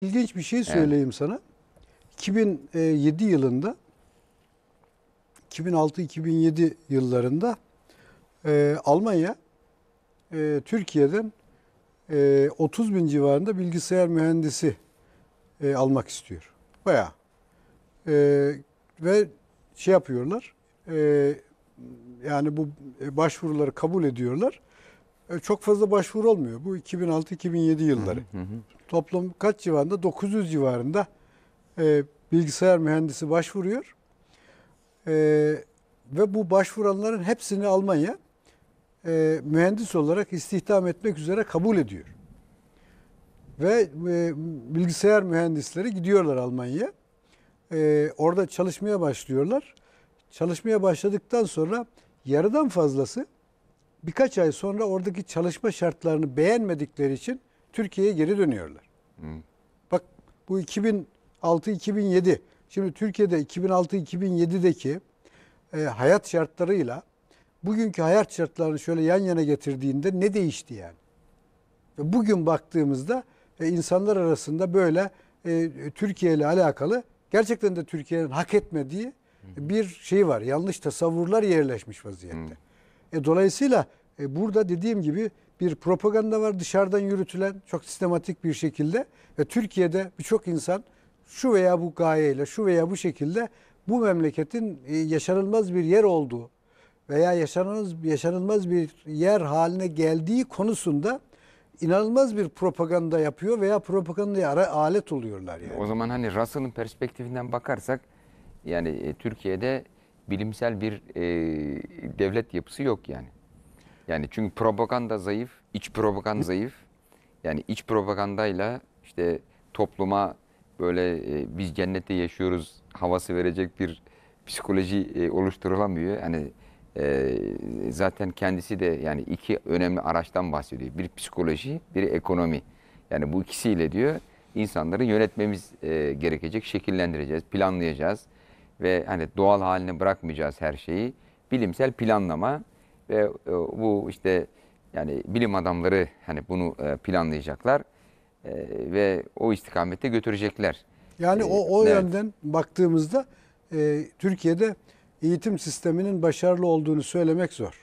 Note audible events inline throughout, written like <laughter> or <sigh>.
İlginç bir şey söyleyeyim evet. sana. 2007 e, yılında 2006-2007 yıllarında e, Almanya e, Türkiye'den e, 30 bin civarında bilgisayar mühendisi e, almak istiyor. Baya. E, ve şey yapıyorlar. E, yani bu e, başvuruları kabul ediyorlar. E, çok fazla başvuru olmuyor. Bu 2006-2007 yılları. Hı hı hı. Toplam kaç civarında? 900 civarında e, bilgisayar mühendisi başvuruyor. E, ve bu başvuranların hepsini Almanya e, mühendis olarak istihdam etmek üzere kabul ediyor. Ve e, bilgisayar mühendisleri gidiyorlar Almanya'ya. E, orada çalışmaya başlıyorlar. Çalışmaya başladıktan sonra yarıdan fazlası birkaç ay sonra oradaki çalışma şartlarını beğenmedikleri için Türkiye'ye geri dönüyorlar. Hı. Bak bu 2006-2007 şimdi Türkiye'de 2006-2007'deki e, hayat şartlarıyla bugünkü hayat şartlarını şöyle yan yana getirdiğinde ne değişti yani? Ve bugün baktığımızda e, insanlar arasında böyle e, Türkiye ile alakalı gerçekten de Türkiye'nin hak etmediği bir şey var. Yanlış tasavvurlar yerleşmiş vaziyette. Hı. E, dolayısıyla e, burada dediğim gibi bir propaganda var dışarıdan yürütülen çok sistematik bir şekilde ve Türkiye'de birçok insan şu veya bu gayeyle şu veya bu şekilde bu memleketin e, yaşanılmaz bir yer olduğu veya yaşanılmaz, yaşanılmaz bir yer haline geldiği konusunda inanılmaz bir propaganda yapıyor veya propagandaya ara, alet oluyorlar yani. O zaman hani Russell'ın perspektifinden bakarsak yani e, Türkiye'de bilimsel bir e, devlet yapısı yok yani. Yani çünkü propaganda zayıf, iç propaganda zayıf. Yani iç propagandayla işte topluma böyle e, biz cennette yaşıyoruz havası verecek bir psikoloji e, oluşturulamıyor. Yani e, zaten kendisi de yani iki önemli araçtan bahsediyor. Bir psikoloji, bir ekonomi. Yani bu ikisiyle diyor insanları yönetmemiz e, gerekecek, şekillendireceğiz, planlayacağız ve hani doğal haline bırakmayacağız her şeyi. Bilimsel planlama ve e, bu işte yani bilim adamları hani bunu e, planlayacaklar e, ve o istikamette götürecekler. Yani o o evet. yönden baktığımızda Türkiye'de eğitim sisteminin başarılı olduğunu söylemek zor.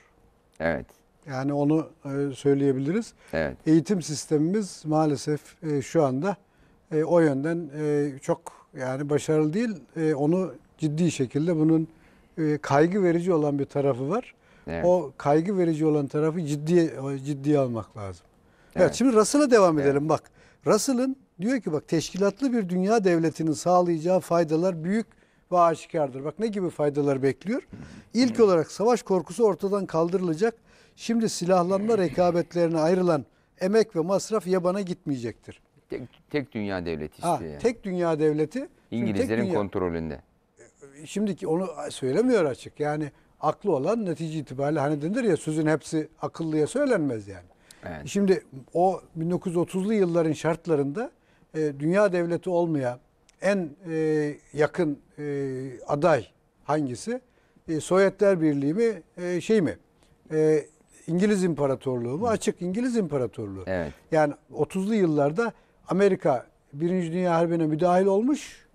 Evet. Yani onu söyleyebiliriz. Evet. Eğitim sistemimiz maalesef şu anda o yönden çok yani başarılı değil. onu ciddi şekilde bunun kaygı verici olan bir tarafı var. Evet. O kaygı verici olan tarafı ciddiye ciddiye almak lazım. Evet, evet şimdi Russell'a devam edelim evet. bak. Russell'ın diyor ki bak teşkilatlı bir dünya devletinin sağlayacağı faydalar büyük ve aşikardır. Bak ne gibi faydalar bekliyor? İlk olarak savaş korkusu ortadan kaldırılacak. Şimdi silahlanma rekabetlerine ayrılan emek ve masraf yabana gitmeyecektir. Tek, tek dünya devleti işte. Ha, yani. Tek dünya devleti. İngilizlerin dünya, kontrolünde. E, e, şimdiki onu söylemiyor açık. Yani aklı olan netice itibariyle hani denir ya sözün hepsi akıllıya söylenmez yani. Evet. Şimdi o 1930'lu yılların şartlarında e, dünya devleti olmaya en e, yakın e, aday hangisi? E, Sovyetler Birliği mi e, şey mi? E, İngiliz İmparatorluğu mu? Açık İngiliz İmparatorluğu. Evet. Yani 30'lu yıllarda Amerika Birinci Dünya Harbi'ne müdahil olmuş.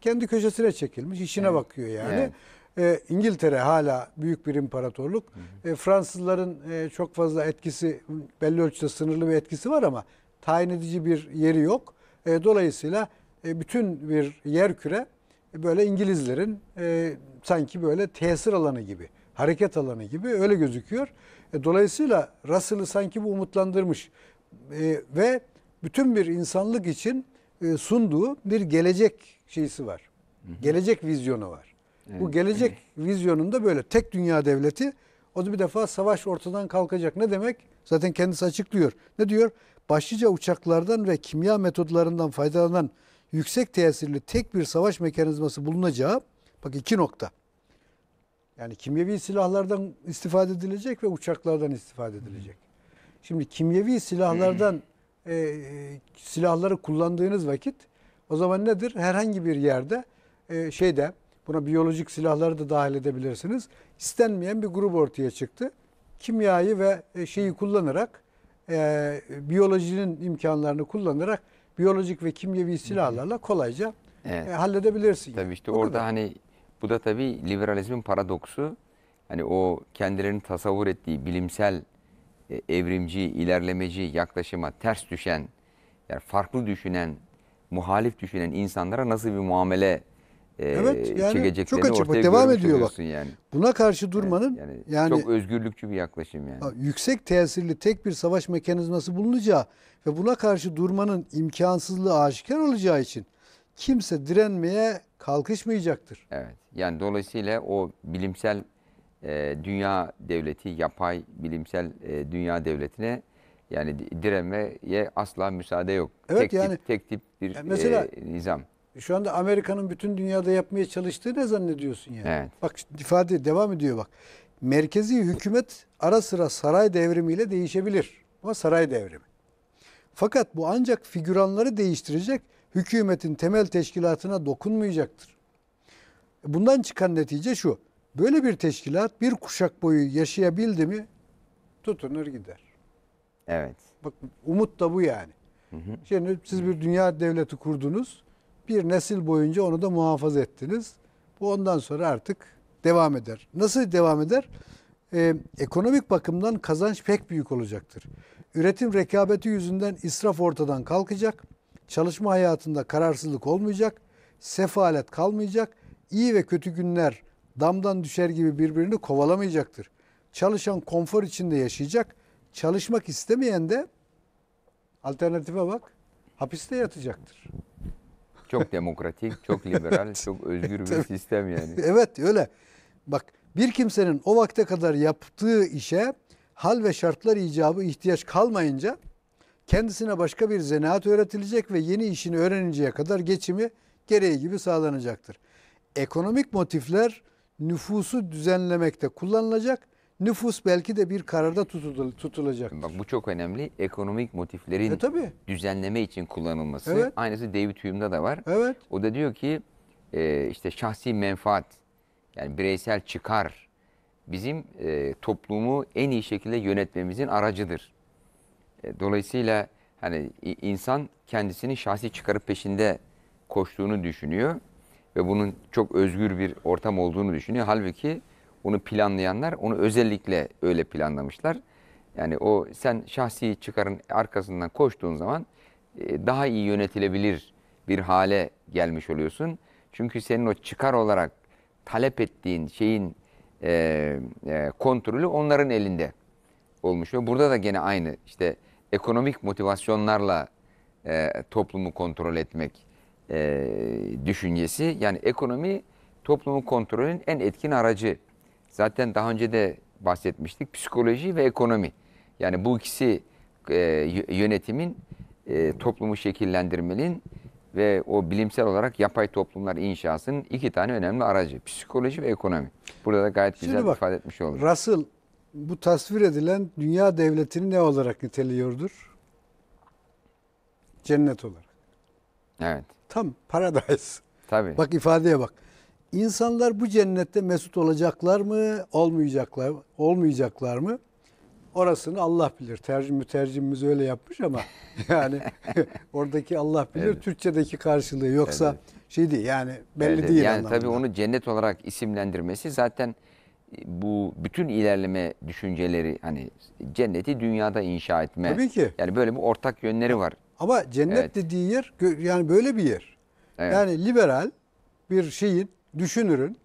Kendi köşesine çekilmiş. işine evet. bakıyor yani. Evet. E, İngiltere hala büyük bir imparatorluk. Hı hı. E, Fransızların e, çok fazla etkisi, belli ölçüde sınırlı bir etkisi var ama tayin edici bir yeri yok. E, dolayısıyla e, bütün bir yer küre e, böyle İngilizlerin e, sanki böyle tesir alanı gibi, hareket alanı gibi öyle gözüküyor. E, dolayısıyla Russell'ı sanki bu umutlandırmış e, ve bütün bir insanlık için e, sunduğu bir gelecek şeysi var. Hı hı. Gelecek vizyonu var. Evet. Bu gelecek evet. vizyonunda böyle tek dünya devleti o da bir defa savaş ortadan kalkacak. Ne demek? Zaten kendisi açıklıyor. Ne diyor? Başlıca uçaklardan ve kimya metodlarından faydalanan yüksek tesirli tek bir savaş mekanizması bulunacağı bak iki nokta. Yani kimyevi silahlardan istifade edilecek ve uçaklardan istifade edilecek. Şimdi kimyevi silahlardan <clears throat> e, e, silahları kullandığınız vakit o zaman nedir? Herhangi bir yerde e, şeyde Buna biyolojik silahları da dahil edebilirsiniz. İstenmeyen bir grup ortaya çıktı. Kimyayı ve e, şeyi kullanarak, e, biyolojinin imkanlarını kullanarak biyolojik ve kimyevi silahlarla kolayca evet. e, halledebilirsin. Tabii işte o orada kadar. hani bu da tabii liberalizmin paradoksu. Hani o kendilerini tasavvur ettiği bilimsel e, evrimci, ilerlemeci yaklaşıma ters düşen, yani farklı düşünen, muhalif düşünen insanlara nasıl bir muamele ee, evet, yani çok açık. ortaya devam ediyor bak. Yani. Buna karşı durmanın yani, yani, yani çok özgürlükçü bir yaklaşım yani. Yüksek tesirli tek bir savaş mekanizması bulunacağı ve buna karşı durmanın imkansızlığı aşikar olacağı için kimse direnmeye kalkışmayacaktır. Evet. Yani dolayısıyla o bilimsel e, dünya devleti, yapay bilimsel e, dünya devletine yani direnmeye asla müsaade yok. Evet, tek yani, tip, tek tip bir mesela, e, nizam. E, şu anda Amerika'nın bütün dünyada yapmaya çalıştığı ne zannediyorsun yani? Evet. Bak ifade devam ediyor bak. Merkezi hükümet ara sıra saray devrimiyle değişebilir. Ama saray devrimi. Fakat bu ancak figüranları değiştirecek hükümetin temel teşkilatına dokunmayacaktır. Bundan çıkan netice şu. Böyle bir teşkilat bir kuşak boyu yaşayabildi mi tutunur gider. Evet. Bak umut da bu yani. Hı hı. Şimdi siz bir dünya devleti kurdunuz bir nesil boyunca onu da muhafaza ettiniz. Bu ondan sonra artık devam eder. Nasıl devam eder? Ee, ekonomik bakımdan kazanç pek büyük olacaktır. Üretim rekabeti yüzünden israf ortadan kalkacak. Çalışma hayatında kararsızlık olmayacak. Sefalet kalmayacak. İyi ve kötü günler damdan düşer gibi birbirini kovalamayacaktır. Çalışan konfor içinde yaşayacak. Çalışmak istemeyen de alternatife bak hapiste yatacaktır. Çok <laughs> demokratik, çok liberal, çok özgür bir Tabii. sistem yani. evet öyle. Bak bir kimsenin o vakte kadar yaptığı işe hal ve şartlar icabı ihtiyaç kalmayınca kendisine başka bir zanaat öğretilecek ve yeni işini öğreninceye kadar geçimi gereği gibi sağlanacaktır. Ekonomik motifler nüfusu düzenlemekte kullanılacak nüfus belki de bir kararda tutul, tutulacak. Bak bu çok önemli. Ekonomik motiflerin e, tabii. düzenleme için kullanılması. Evet. Aynısı David Hume'da da var. Evet. O da diyor ki e, işte şahsi menfaat yani bireysel çıkar bizim e, toplumu en iyi şekilde yönetmemizin aracıdır. E, dolayısıyla hani insan kendisini şahsi çıkarı peşinde koştuğunu düşünüyor ve bunun çok özgür bir ortam olduğunu düşünüyor. Halbuki onu planlayanlar onu özellikle öyle planlamışlar. Yani o sen şahsi çıkarın arkasından koştuğun zaman e, daha iyi yönetilebilir bir hale gelmiş oluyorsun. Çünkü senin o çıkar olarak talep ettiğin şeyin e, e, kontrolü onların elinde olmuş. Ve burada da gene aynı işte ekonomik motivasyonlarla e, toplumu kontrol etmek e, düşüncesi. Yani ekonomi toplumu kontrolün en etkin aracı. Zaten daha önce de bahsetmiştik. Psikoloji ve ekonomi. Yani bu ikisi e, yönetimin e, toplumu şekillendirmenin ve o bilimsel olarak yapay toplumlar inşasının iki tane önemli aracı. Psikoloji ve ekonomi. Burada da gayet Şimdi güzel bak, ifade etmiş olduk. Russell bu tasvir edilen dünya devletini ne olarak niteliyordur? Cennet olarak. Evet. Tam paradise. Tabii. Bak ifadeye bak. İnsanlar bu cennette mesut olacaklar mı, olmayacaklar, olmayacaklar mı? Orasını Allah bilir. tercümü tercümümüz öyle yapmış ama <laughs> yani <laughs> oradaki Allah bilir. Evet. Türkçedeki karşılığı yoksa evet. şey yani belli evet. değil. Yani anlamında. tabii onu cennet olarak isimlendirmesi zaten e, bu bütün ilerleme düşünceleri hani cenneti dünyada inşa etme. Tabii ki. Yani böyle bir ortak yönleri var. Ama cennet evet. dediği yer yani böyle bir yer. Evet. Yani liberal bir şeyin düşünürün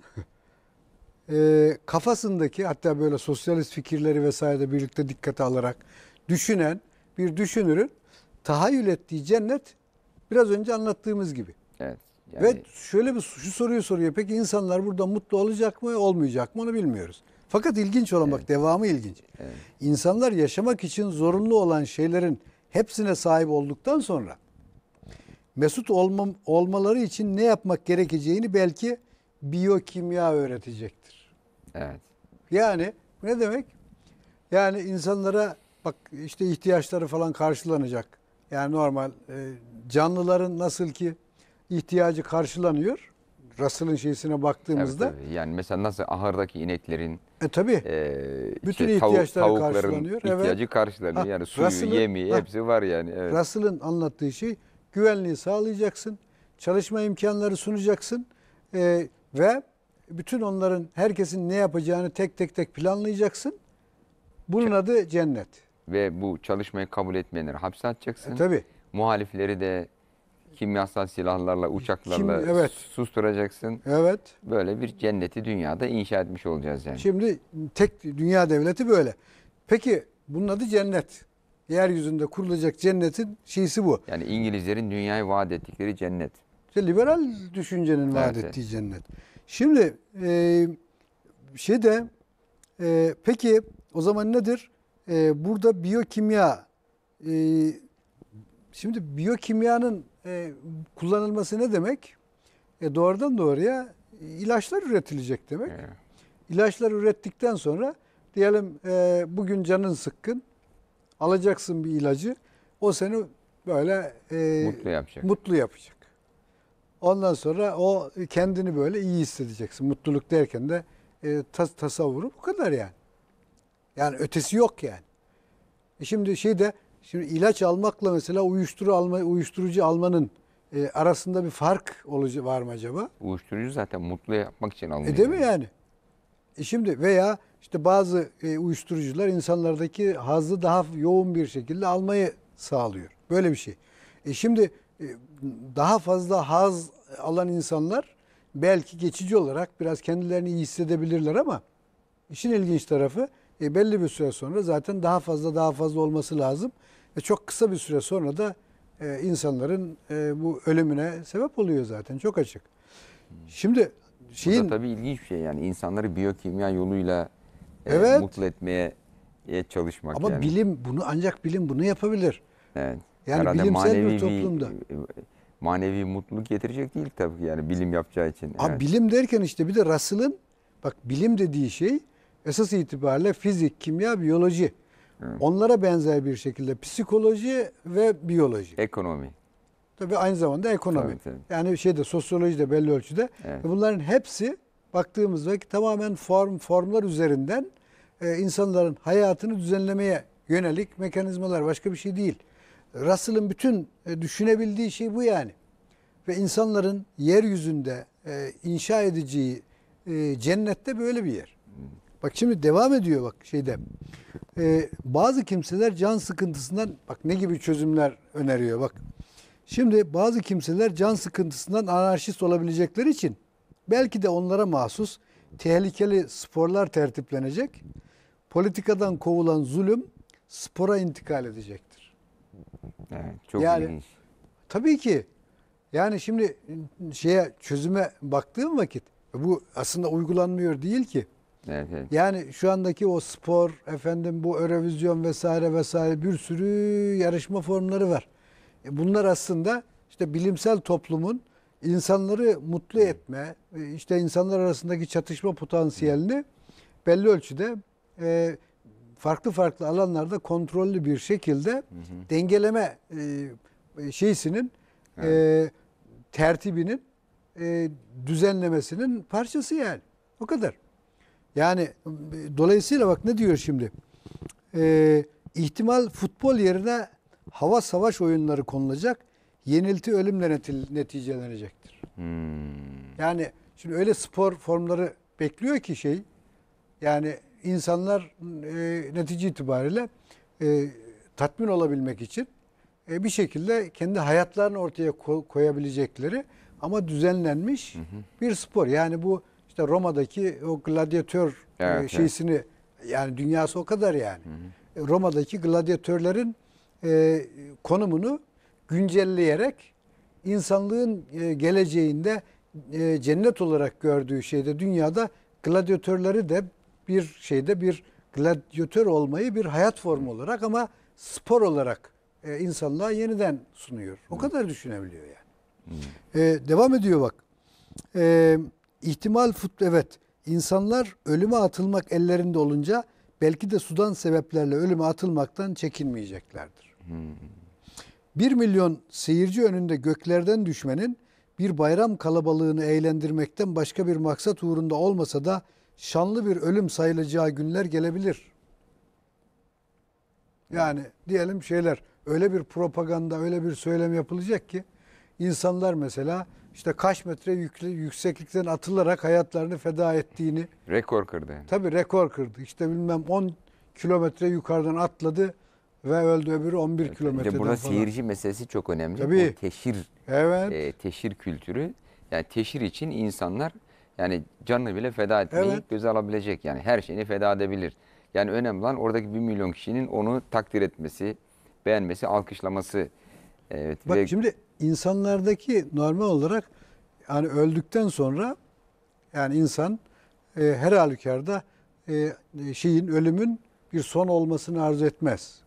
<laughs> e, kafasındaki hatta böyle sosyalist fikirleri vesaire de birlikte dikkate alarak düşünen bir düşünürün tahayyül ettiği cennet biraz önce anlattığımız gibi. Evet. Yani... Ve şöyle bir şu soruyu soruyor. Peki insanlar burada mutlu olacak mı, olmayacak mı onu bilmiyoruz. Fakat ilginç olan evet. bak devamı ilginç. Evet. İnsanlar yaşamak için zorunlu olan şeylerin hepsine sahip olduktan sonra mesut olmam, olmaları için ne yapmak gerekeceğini belki biyokimya öğretecektir. Evet. Yani bu ne demek? Yani insanlara bak işte ihtiyaçları falan karşılanacak. Yani normal e, canlıların nasıl ki ihtiyacı karşılanıyor. Russell'ın şeysine baktığımızda. Evet, Yani mesela nasıl ahırdaki ineklerin e, tabii. E, bütün işte, ihtiyaçları tavuk, karşılanıyor. ihtiyacı evet. karşılanıyor. Ha, yani suyu, yemi hepsi var yani. Evet. Russell'ın anlattığı şey güvenliği sağlayacaksın. Çalışma imkanları sunacaksın. E, ve bütün onların herkesin ne yapacağını tek tek tek planlayacaksın. Bunun adı cennet. Ve bu çalışmayı kabul etmeyenleri hapse atacaksın. E, tabii. Muhalifleri de kimyasal silahlarla, uçaklarla Kim, evet. susturacaksın. Evet. Böyle bir cenneti dünyada inşa etmiş olacağız yani. Şimdi tek dünya devleti böyle. Peki bunun adı cennet. Yeryüzünde kurulacak cennetin şeysi bu. Yani İngilizlerin dünyayı vaat ettikleri cennet. İşte liberal düşüncenin vaat evet, ettiği cennet. Şimdi e, şey de e, peki o zaman nedir? E, burada biyokimya e, şimdi biyokimyanın e, kullanılması ne demek? E, doğrudan doğruya ilaçlar üretilecek demek. Evet. İlaçlar ürettikten sonra diyelim e, bugün canın sıkkın alacaksın bir ilacı o seni böyle e, mutlu yapacak. Mutlu yapacak. Ondan sonra o kendini böyle iyi hissedeceksin. Mutluluk derken de e, tas tasavvuru bu kadar yani. Yani ötesi yok yani. E şimdi şey de şimdi ilaç almakla mesela uyuşturucu alma uyuşturucu almanın e, arasında bir fark olucu var mı acaba? Uyuşturucu zaten mutlu yapmak için alınıyor. E değil mi yani? E şimdi veya işte bazı e, uyuşturucular insanlardaki hazı daha yoğun bir şekilde almayı sağlıyor. Böyle bir şey. E şimdi e, daha fazla haz alan insanlar belki geçici olarak biraz kendilerini iyi hissedebilirler ama işin ilginç tarafı e, belli bir süre sonra zaten daha fazla daha fazla olması lazım. ve çok kısa bir süre sonra da e, insanların bu ölümüne sebep oluyor zaten çok açık. Şimdi şeyin... Bu tabii ilginç bir şey yani insanları biyokimya yoluyla evet. mutlu etmeye çalışmak. Ama yani. bilim bunu ancak bilim bunu yapabilir. Evet. Yani Herhalde bilimsel manevi bir toplumda. E, manevi mutluluk getirecek değil tabii yani bilim yapacağı için. Abi evet. bilim derken işte bir de Russell'ın bak bilim dediği şey esas itibariyle fizik, kimya, biyoloji. Hı. Onlara benzer bir şekilde psikoloji ve biyoloji. Ekonomi. Tabii aynı zamanda ekonomi. Tabii, tabii. Yani şeyde sosyoloji de belli ölçüde. Evet. E bunların hepsi baktığımız vakit tamamen form formlar üzerinden e, insanların hayatını düzenlemeye yönelik mekanizmalar başka bir şey değil. Russell'ın bütün e, düşünebildiği şey bu yani. Ve insanların yeryüzünde e, inşa edeceği e, cennette böyle bir yer. Bak şimdi devam ediyor bak şeyde. Ee, bazı kimseler can sıkıntısından bak ne gibi çözümler öneriyor bak. Şimdi bazı kimseler can sıkıntısından anarşist olabilecekleri için belki de onlara mahsus tehlikeli sporlar tertiplenecek. Politikadan kovulan zulüm spora intikal edecek. Evet, çok yani, ilginç. Tabii ki yani şimdi şeye çözüme baktığım vakit bu aslında uygulanmıyor değil ki. Evet, evet. Yani şu andaki o spor, efendim bu Eurovizyon vesaire vesaire bir sürü yarışma formları var. E, bunlar aslında işte bilimsel toplumun insanları mutlu etme, e, işte insanlar arasındaki çatışma potansiyelini belli ölçüde e, farklı farklı alanlarda kontrollü bir şekilde hı hı. dengeleme e, e, şeysinin e, tertibinin e, düzenlemesinin parçası yani. O kadar. Yani dolayısıyla bak ne diyor şimdi? E, ihtimal futbol yerine hava savaş oyunları konulacak. Yenilti ölümle netil, neticelenecektir. Hmm. Yani şimdi öyle spor formları bekliyor ki şey yani insanlar e, netice itibariyle e, tatmin olabilmek için e, bir şekilde kendi hayatlarını ortaya koyabilecekleri ama düzenlenmiş hı hı. bir spor. Yani bu işte Roma'daki o gladyatör e, evet, e, şeysini evet. yani dünyası o kadar yani. Hı hı. E, Roma'daki gladyatörlerin e, konumunu güncelleyerek insanlığın e, geleceğinde e, cennet olarak gördüğü şeyde dünyada gladyatörleri de bir şeyde bir gladyatör olmayı bir hayat formu olarak ama spor olarak e, insanlığa yeniden sunuyor. O hmm. kadar düşünebiliyor yani. Hmm. E, devam ediyor bak. E, ihtimal futbol evet insanlar ölüme atılmak ellerinde olunca belki de sudan sebeplerle ölüme atılmaktan çekinmeyeceklerdir. Hmm. Bir milyon seyirci önünde göklerden düşmenin bir bayram kalabalığını eğlendirmekten başka bir maksat uğrunda olmasa da şanlı bir ölüm sayılacağı günler gelebilir. Yani diyelim şeyler öyle bir propaganda, öyle bir söylem yapılacak ki insanlar mesela işte kaç metre yükle, yükseklikten atılarak hayatlarını feda ettiğini. Rekor kırdı. Yani. Tabii rekor kırdı. İşte bilmem 10 kilometre yukarıdan atladı ve öldü öbürü 11 evet, kilometreden işte burada falan. seyirci meselesi çok önemli. Tabii. O teşhir, evet. e, teşhir kültürü. Yani teşhir için insanlar yani canını bile feda etmeyi evet. göze alabilecek. Yani her şeyini feda edebilir. Yani önemli olan oradaki bir milyon kişinin onu takdir etmesi, beğenmesi, alkışlaması. Evet. Bak ve... şimdi insanlardaki normal olarak yani öldükten sonra yani insan e, her halükarda e, şeyin ölümün bir son olmasını arzu etmez.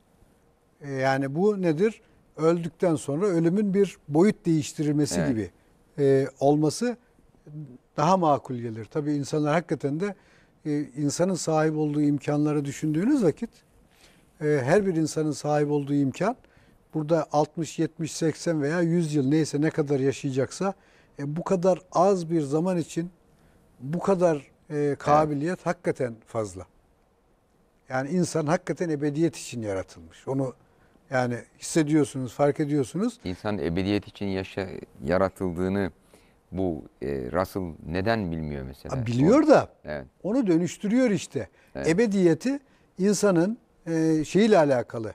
E, yani bu nedir? Öldükten sonra ölümün bir boyut değiştirilmesi evet. gibi e, olması daha makul gelir. Tabii insanlar hakikaten de e, insanın sahip olduğu imkanları düşündüğünüz vakit e, her bir insanın sahip olduğu imkan burada 60, 70, 80 veya 100 yıl neyse ne kadar yaşayacaksa e, bu kadar az bir zaman için bu kadar e, kabiliyet evet. hakikaten fazla. Yani insan hakikaten ebediyet için yaratılmış. Onu yani hissediyorsunuz, fark ediyorsunuz. İnsan ebediyet için yaşa, yaratıldığını bu e, Russell neden bilmiyor mesela? Ha, biliyor da evet. onu dönüştürüyor işte. Evet. Ebediyeti insanın e, şeyiyle alakalı.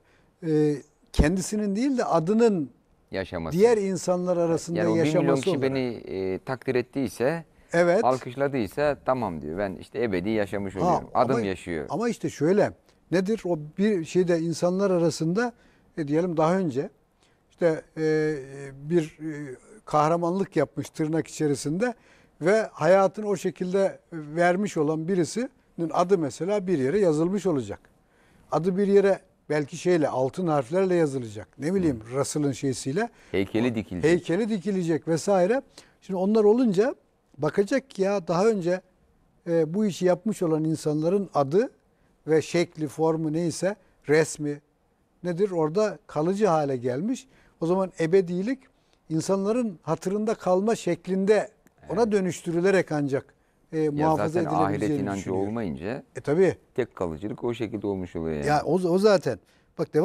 E, kendisinin değil de adının yaşaması. diğer insanlar arasında yani yaşaması olarak. Yani kişi olarak. beni e, takdir ettiyse, evet. alkışladıysa tamam diyor. Ben işte ebedi yaşamış oluyorum. Ha, Adım ama, yaşıyor. Ama işte şöyle nedir o bir şeyde insanlar arasında e, diyelim daha önce işte e, bir e, kahramanlık yapmış tırnak içerisinde ve hayatını o şekilde vermiş olan birisinin adı mesela bir yere yazılmış olacak. Adı bir yere belki şeyle altın harflerle yazılacak. Ne bileyim hmm. Russell'ın şeysiyle. Heykeli dikilecek. Heykeli dikilecek vesaire. Şimdi onlar olunca bakacak ki ya daha önce e, bu işi yapmış olan insanların adı ve şekli, formu neyse resmi nedir orada kalıcı hale gelmiş. O zaman ebedilik insanların hatırında kalma şeklinde ona dönüştürülerek ancak e, muhafaza ya zaten ahiret inancı olmayınca E tabii. tek kalıcılık o şekilde olmuş oluyor yani. Ya o, o zaten. Bak devam